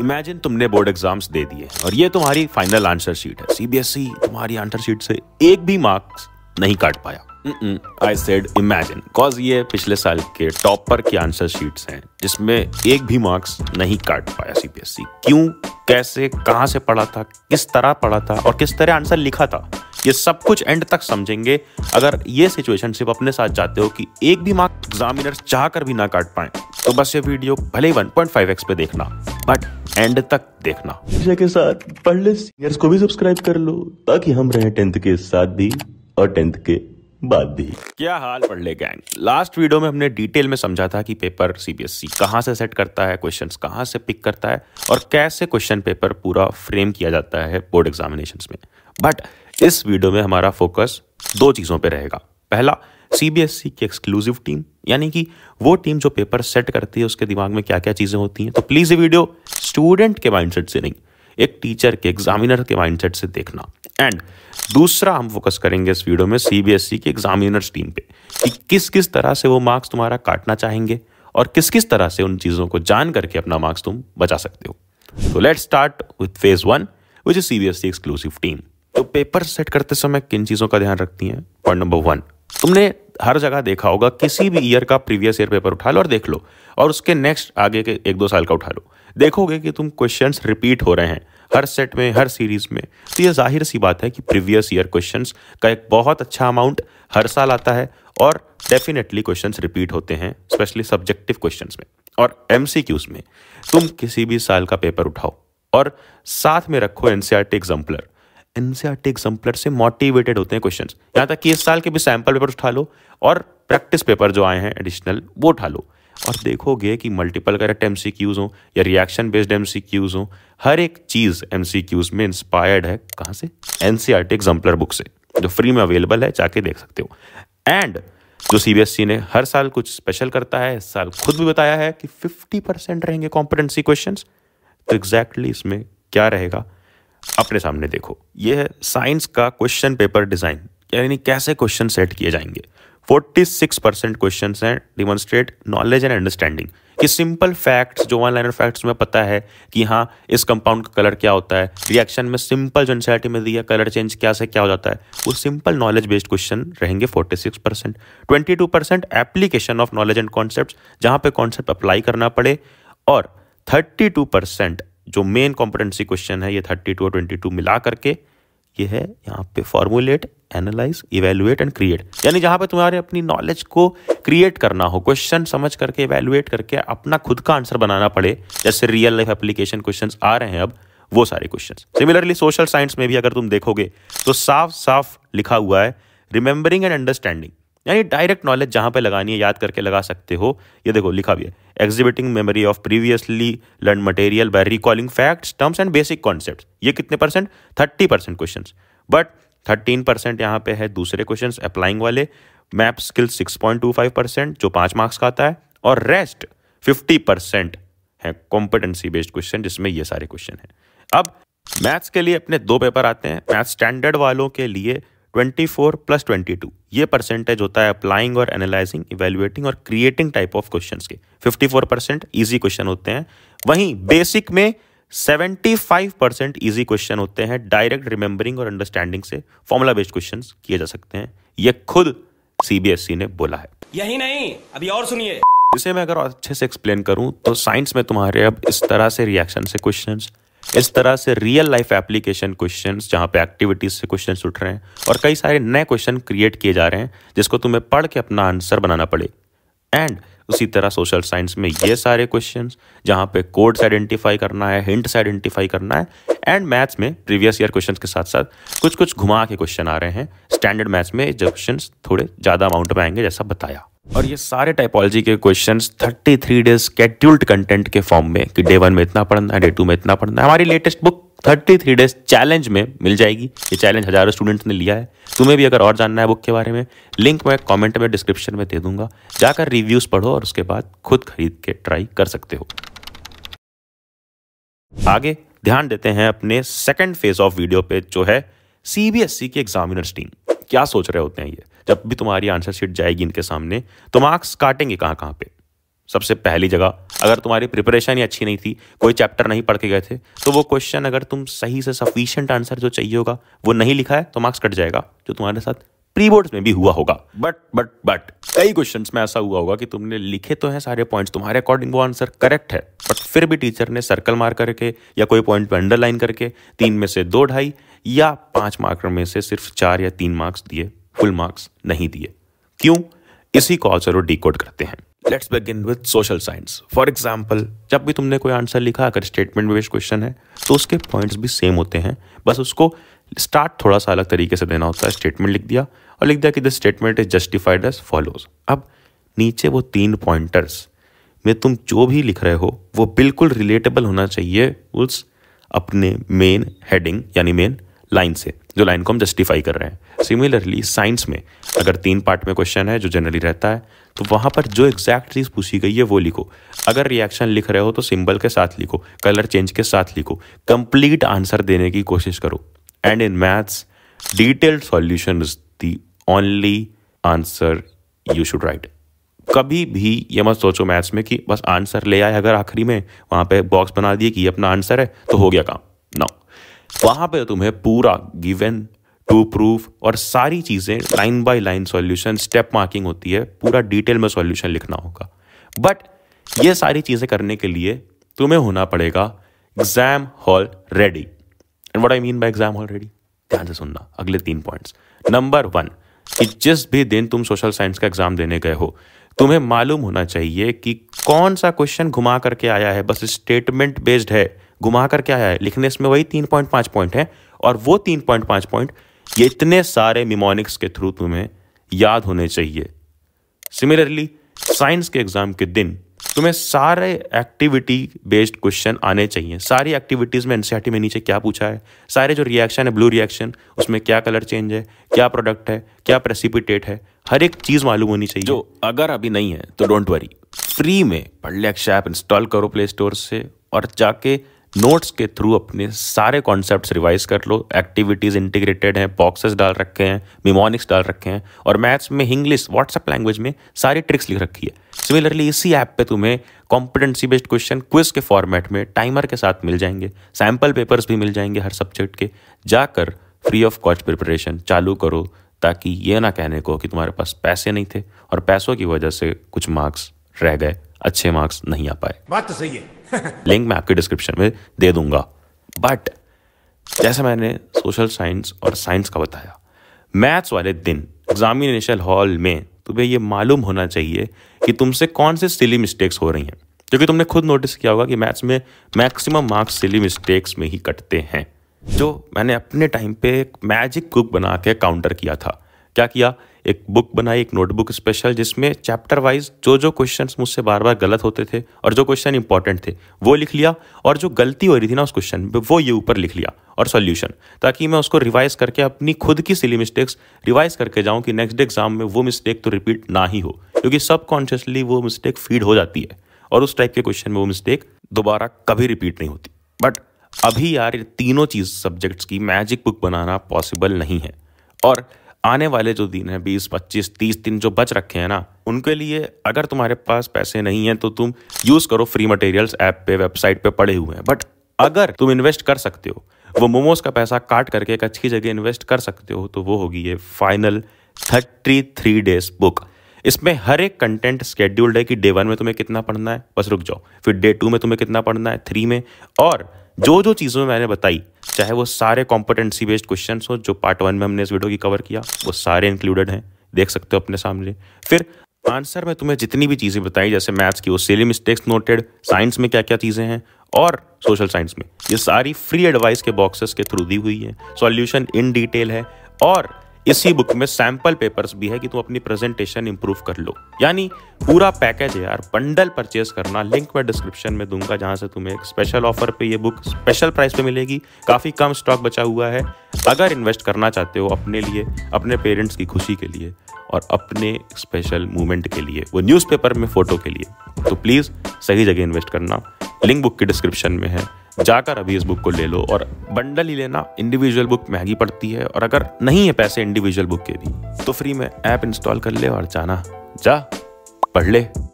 Imagine तुमने board exams दे दिए और ये तुम्हारी फाइनल आंसर शीट है सीबीएसई e तुम्हारी आंसर शीट से एक भी मार्क्स नहीं काट पाया आई सेड इमेजिन कॉज ये पिछले साल के टॉपर की आंसर शीट्स हैं जिसमें एक भी मार्क्स नहीं काट पाया सीबीएसई e। क्यों कैसे कहां से पढ़ा था किस तरह पढ़ा था और किस तरह आंसर लिखा था ये सब कुछ एंड तक समझेंगे अगर ये सिचुएशन सिर्फ अपने साथ चाहते हो कि एक भी मार्क एग्जामिनर चाह कर भी ना काट पाए तो बस ये वीडियो भले ही 1.5x पे देखना बट एंड तक देखना के साथ पढ़ सीनियर्स को भी सब्सक्राइब कर लो ताकि हम रहे टेंथ के साथ भी और टेंथ के बाद भी क्या हाल पढ़ ले गैंग लास्ट वीडियो में हमने डिटेल में समझा था कि पेपर सीबीएसई कहां से सेट करता है क्वेश्चंस कहां से पिक करता है और कैसे क्वेश्चन पेपर पूरा फ्रेम किया जाता है बोर्ड एग्जामिनेशंस में बट इस वीडियो में हमारा फोकस दो चीज़ों पर रहेगा पहला सीबीएसई e की एक्सक्लूसिव टीम यानी कि वो टीम जो पेपर सेट करती है उसके दिमाग में क्या क्या चीज़ें होती हैं तो प्लीज़ ये वीडियो स्टूडेंट के माइंडसेट से नहीं एक टीचर के एग्जामिनर के माइंडसेट से देखना एंड दूसरा हम फोकस करेंगे इस वीडियो में सीबीएसई की एग्जामिनर्स टीम पे कि किस किस तरह से वो मार्क्स तुम्हारा काटना चाहेंगे और किस किस तरह से उन चीज़ों को जान करके अपना मार्क्स तुम बचा सकते हो तो let start with phase one which is C B exclusive team तो पेपर सेट करते समय किन चीज़ों का ध्यान रखती हैं पॉइंट नंबर वन तुमने हर जगह देखा होगा किसी भी ईयर का प्रीवियस ईयर पेपर उठा लो और देख लो और उसके नेक्स्ट आगे के एक दो साल का उठा लो देखोगे कि तुम क्वेश्चन रिपीट हो रहे हैं हर सेट में हर सीरीज में तो ये जाहिर सी बात है कि प्रीवियस ईयर क्वेश्चन का एक बहुत अच्छा अमाउंट हर साल आता है और डेफिनेटली क्वेश्चन रिपीट होते हैं स्पेशली सब्जेक्टिव क्वेश्चन में और एम में तुम किसी भी साल का पेपर उठाओ और साथ में रखो एनसीआर एग्जाम्पलर एनसीआरटी एग्जाम्पलर से मोटिवेटेड होते हैं क्वेश्चन यहाँ तक कि इस साल के भी सैम्पल पेपर उठा लो और प्रैक्टिस पेपर जो आए हैं एडिशनल वो उठा लो और देखोगे कि multiple correct M C Qs हों या reaction based M C Qs हों हर एक चीज़ एम सी क्यूज़ में इंस्पायर्ड है कहाँ से N C R T exemplar book से जो फ्री में अवेलेबल है जाके देख सकते हो एंड जो सी बी एस सी ने हर साल कुछ स्पेशल करता है इस साल खुद भी बताया है कि फिफ्टी परसेंट रहेंगे कॉम्पिटेंसी क्वेश्चन तो एग्जैक्टली exactly इसमें क्या रहेगा अपने सामने देखो ये है साइंस का क्वेश्चन पेपर डिज़ाइन यानी कैसे क्वेश्चन सेट किए जाएंगे 46 परसेंट क्वेश्चन हैं डिमॉन्स्ट्रेट नॉलेज एंड अंडरस्टैंडिंग कि सिंपल फैक्ट्स जो वन लाइनर फैक्ट्स में पता है कि हाँ इस कंपाउंड का कलर क्या होता है रिएक्शन में सिंपल जो एनसीआरटी में दिया कलर चेंज क्या से क्या हो जाता है वो सिंपल नॉलेज बेस्ड क्वेश्चन रहेंगे 46 percent twenty two percent application of knowledge and concept जहाँ पे कॉन्सेप्ट अप्लाई करना पड़े और थर्टी टू परसेंट जो मेन कॉम्पिटेंसी क्वेश्चन है ये थर्टी टू और ट्वेंटी टू मिला करके ये है यहाँ पे formulate analyse evaluate and create यानी जहाँ पे तुम्हारे अपनी नॉलेज को क्रिएट करना हो क्वेश्चन समझ करके इवेलुएट करके अपना खुद का आंसर बनाना पड़े जैसे रियल लाइफ एप्लीकेशन क्वेश्चन आ रहे हैं अब वो सारे क्वेश्चन सिमिलरली सोशल साइंस में भी अगर तुम देखोगे तो साफ साफ लिखा हुआ है रिमेंबरिंग एंड अंडरस्टैंडिंग यानी डायरेक्ट नॉलेज जहाँ पे लगानी है याद करके लगा सकते हो ये देखो लिखा भी है exhibiting memory of previously learn material by recalling facts terms and basic concept ये कितने percent thirty percent question but thirteen percent यहाँ पे है दूसरे क्वेश्चन अप्लाइंग वाले map skills six point two five percent जो पाँच मार्क्स का आता है और रेस्ट फिफ्टी परसेंट है कॉम्पिटेंसी बेस्ड क्वेश्चन जिसमें ये सारे क्वेश्चन हैं अब मैथ्स के लिए अपने दो पेपर आते हैं मैथ्स स्टैंडर्ड वालों के लिए twenty four plus twenty two ये परसेंटेज होता है अप्लाइंग और एनालाइजिंग इवेल्युएटिंग और क्रिएटिंग टाइप ऑफ क्वेश्चन के fifty four percent easy question होते हैं वहीं बेसिक में seventy five percent easy question होते हैं डायरेक्ट रिमेंबरिंग और अंडरस्टैंडिंग से फॉर्मुला बेस्ड क्वेश्चन किए जा सकते हैं ये खुद सीबीएसई e ने बोला है यही नहीं अभी और सुनिए इसे मैं अगर अच्छे से एक्सप्लेन करूं तो साइंस में तुम्हारे अब इस तरह से रिएक्शन से क्वेश्चंस इस तरह से रियल लाइफ एप्लीकेशन क्वेश्चंस जहाँ पे एक्टिविटीज से क्वेश्चंस उठ रहे हैं और कई सारे नए क्वेश्चन क्रिएट किए जा रहे हैं जिसको तुम्हें पढ़ के अपना आंसर बनाना पड़े एंड उसी तरह सोशल साइंस में ये सारे क्वेश्चंस जहाँ पे कोड्स आइडेंटिफाई करना है हिंट्स आइडेंटिफाई करना है एंड मैथ्स में प्रीवियस ईयर क्वेश्चंस के साथ साथ कुछ कुछ घुमा के क्वेश्चन आ रहे हैं स्टैंडर्ड मैथ्स में जो क्वेश्चन थोड़े ज़्यादा अमाउंट में आएंगे जैसा बताया और ये सारे टाइपोलॉजी के क्वेश्चंस 33 डेज कैट्यूल्ड कंटेंट के फॉर्म में कि डे वन में इतना पढ़ना है डे टू में इतना पढ़ना है हमारी लेटेस्ट बुक 33 डेज चैलेंज में मिल जाएगी ये चैलेंज हजारों स्टूडेंट्स ने लिया है तुम्हें भी अगर और जानना है बुक के बारे में लिंक मैं कॉमेंट में डिस्क्रिप्शन में दे दूंगा जाकर रिव्यूज़ पढ़ो और उसके बाद खुद खरीद के ट्राई कर सकते हो आगे ध्यान देते हैं अपने सेकेंड फेज ऑफ वीडियो पे जो है सीबीएसई e की एग्जामिनर्स टीम क्या सोच रहे होते हैं ये जब भी तुम्हारी आंसर शीट जाएगी इनके सामने तो मार्क्स काटेंगे कहाँ कहाँ पे सबसे पहली जगह अगर तुम्हारी प्रिपरेशन ही अच्छी नहीं थी कोई चैप्टर नहीं पढ़ के गए थे तो वो क्वेश्चन अगर तुम सही से सफिशियंट आंसर जो चाहिए होगा वो नहीं लिखा है तो मार्क्स कट जाएगा जो तुम्हारे साथ प्री बोर्ड में भी हुआ होगा बट बट बट कई क्वेश्चन में ऐसा हुआ होगा कि तुमने लिखे तो हैं सारे पॉइंट्स तुम्हारे अकॉर्डिंग वो आंसर करेक्ट है बट फिर भी टीचर ने सर्कल मार करके या कोई पॉइंट पे अंडरलाइन करके तीन में से दो ढाई या पांच मार्क में से सिर्फ चार या तीन मार्क्स दिए फुल मार्क्स नहीं दिए क्यों इसी को आओ चलो डी करते हैं let's begin with social science for example जब भी तुमने कोई आंसर लिखा अगर स्टेटमेंट बेस्ड क्वेश्चन है तो उसके पॉइंट्स भी सेम होते हैं बस उसको स्टार्ट थोड़ा सा अलग तरीके से देना होता है स्टेटमेंट लिख दिया और लिख दिया कि the statement is justified as follows अब नीचे वो तीन पॉइंटर्स में तुम जो भी लिख रहे हो वो बिल्कुल रिलेटेबल होना चाहिए उस अपने मेन हेडिंग यानी मेन लाइन से जो लाइन को हम जस्टिफाई कर रहे हैं सिमिलरली साइंस में अगर तीन पार्ट में क्वेश्चन है जो जनरली रहता है तो वहाँ पर जो एग्जैक्ट चीज़ पूछी गई है वो लिखो अगर रिएक्शन लिख रहे हो तो सिंबल के साथ लिखो कलर चेंज के साथ लिखो कंप्लीट आंसर देने की कोशिश करो and in maths detailed solution is the only answer you should write कभी भी ये मत सोचो मैथ्स में कि बस आंसर ले आए अगर आखिरी में वहाँ पे बॉक्स बना दिए कि अपना आंसर है तो हो गया काम ना वहां पे तुम्हें पूरा गिवन टू प्रूफ और सारी चीज़ें line by line solution step marking होती है पूरा डिटेल में सॉल्यूशन लिखना होगा बट ये सारी चीज़ें करने के लिए तुम्हें होना पड़ेगा exam hall ready and what I mean by exam hall ready ध्यान से सुनना अगले तीन पॉइंट्स नंबर वन कि जिस भी दिन तुम सोशल साइंस का एग्जाम देने गए हो तुम्हें मालूम होना चाहिए कि कौन सा क्वेश्चन घुमा करके आया है बस स्टेटमेंट बेस्ड है घुमा कर क्या है लिखने में वही तीन पॉइंट पाँच पॉइंट है और वो तीन पॉइंट पाँच पॉइंट ये इतने सारे मिमोनिक्स के थ्रू तुम्हें याद होने चाहिए सिमिलरली साइंस के एग्ज़ाम के दिन तुम्हें सारे एक्टिविटी बेस्ड क्वेश्चन आने चाहिए सारी एक्टिविटीज़ में एनसीईआरटी e में नीचे क्या पूछा है सारे जो रिएक्शन है ब्लू रिएक्शन उसमें क्या कलर चेंज है क्या प्रोडक्ट है क्या प्रेसिपिटेट है हर एक चीज़ मालूम होनी चाहिए जो अगर अभी नहीं है तो डोंट वरी फ्री में पढ़ लिया ऐप इंस्टॉल करो प्ले स्टोर से और जाके नोट्स के थ्रू अपने सारे कॉन्सेप्ट रिवाइज कर लो एक्टिविटीज़ इंटीग्रेटेड हैं बॉक्सेस डाल रखे हैं मिमोनिक्स डाल रखे हैं और मैथ्स में इंग्लिश व्हाट्सएप लैंग्वेज में सारी ट्रिक्स लिख रखी है सिमिलरली इसी ऐप पे तुम्हें कॉम्पिटेंसी बेस्ड क्वेश्चन क्विज के फॉर्मेट में टाइमर के साथ मिल जाएंगे सैम्पल पेपर्स भी मिल जाएंगे हर सब्जेक्ट के जाकर फ्री ऑफ कॉस्ट प्रिपरेशन चालू करो ताकि ये ना कहने को कि तुम्हारे पास पैसे नहीं थे और पैसों की वजह से कुछ मार्क्स रह गए अच्छे मार्क्स नहीं आ पाए बात तो सही है लिंक मैं आपके डिस्क्रिप्शन में दे दूंगा बट जैसे मैंने सोशल साइंस और साइंस का बताया मैथ्स वाले दिन एग्जामिनेशन हॉल में तुम्हें ये मालूम होना चाहिए कि तुमसे कौन से सिली मिस्टेक्स हो रही हैं क्योंकि तुमने खुद नोटिस किया होगा कि मैथ्स में मैक्सिमम मार्क्स सिली मिस्टेक्स में ही कटते हैं जो मैंने अपने टाइम पे एक मैजिक कुक बना के काउंटर किया था क्या किया एक बुक बनाई एक नोटबुक स्पेशल जिसमें चैप्टर वाइज जो जो क्वेश्चंस मुझसे बार बार गलत होते थे और जो क्वेश्चन इंपॉर्टेंट थे वो लिख लिया और जो गलती हो रही थी ना उस क्वेश्चन में वो ये ऊपर लिख लिया और सॉल्यूशन ताकि मैं उसको रिवाइज करके अपनी खुद की सिली मिस्टेक्स रिवाइज करके जाऊँ कि नेक्स्ट एग्जाम में वो मिस्टेक तो रिपीट ना ही हो क्योंकि सबकॉन्शियसली वो मिस्टेक फीड हो जाती है और उस टाइप के क्वेश्चन में वो मिस्टेक दोबारा कभी रिपीट नहीं होती बट अभी यार तीनों चीज़ सब्जेक्ट्स की मैजिक बुक बनाना पॉसिबल नहीं है और आने वाले जो दिन हैं बीस पच्चीस तीस दिन जो बच रखे हैं ना उनके लिए अगर तुम्हारे पास पैसे नहीं है तो तुम यूज़ करो फ्री मटेरियल्स ऐप पे वेबसाइट पे पड़े हुए हैं बट अगर तुम इन्वेस्ट कर सकते हो वो मोमोज का पैसा काट करके एक अच्छी जगह इन्वेस्ट कर सकते हो तो वो होगी ये final thirty three days book इसमें हर एक कंटेंट स्केड्यूल्ड है कि डे वन में तुम्हें कितना पढ़ना है बस रुक जाओ फिर डे टू में तुम्हें कितना पढ़ना है थ्री में और जो जो चीज़ों में मैंने बताई चाहे वो सारे कॉम्पिटेंसी बेस्ड क्वेश्चन हो जो पार्ट वन में हमने इस वीडियो की कवर किया वो सारे इंक्लूडेड हैं देख सकते हो अपने सामने फिर आंसर में तुम्हें जितनी भी चीज़ें बताई जैसे मैथ्स की वो सेली मिस्टेक्स नोटेड साइंस में क्या क्या चीज़ें हैं और सोशल साइंस में ये सारी फ्री एडवाइस के बॉक्सेस के थ्रू दी हुई है सॉल्यूशन इन डिटेल है और इसी बुक में सैंपल पेपर्स भी है कि तुम अपनी प्रेजेंटेशन इंप्रूव कर लो यानी पूरा पैकेज है यार बंडल परचेज करना लिंक मैं डिस्क्रिप्शन में दूंगा जहां से तुम्हें एक स्पेशल ऑफर पे ये बुक स्पेशल प्राइस पे मिलेगी काफ़ी कम स्टॉक बचा हुआ है अगर इन्वेस्ट करना चाहते हो अपने लिए अपने पेरेंट्स की खुशी के लिए और अपने स्पेशल मूवमेंट के लिए वो न्यूज़पेपर में फ़ोटो के लिए तो प्लीज़ सही जगह इन्वेस्ट करना लिंक बुक के डिस्क्रिप्शन में है जाकर अभी इस बुक को ले लो और बंडल ही लेना इंडिविजुअल बुक महंगी पड़ती है और अगर नहीं है पैसे इंडिविजुअल बुक के भी तो फ्री में ऐप इंस्टॉल कर ले और जाना जा पढ़ ले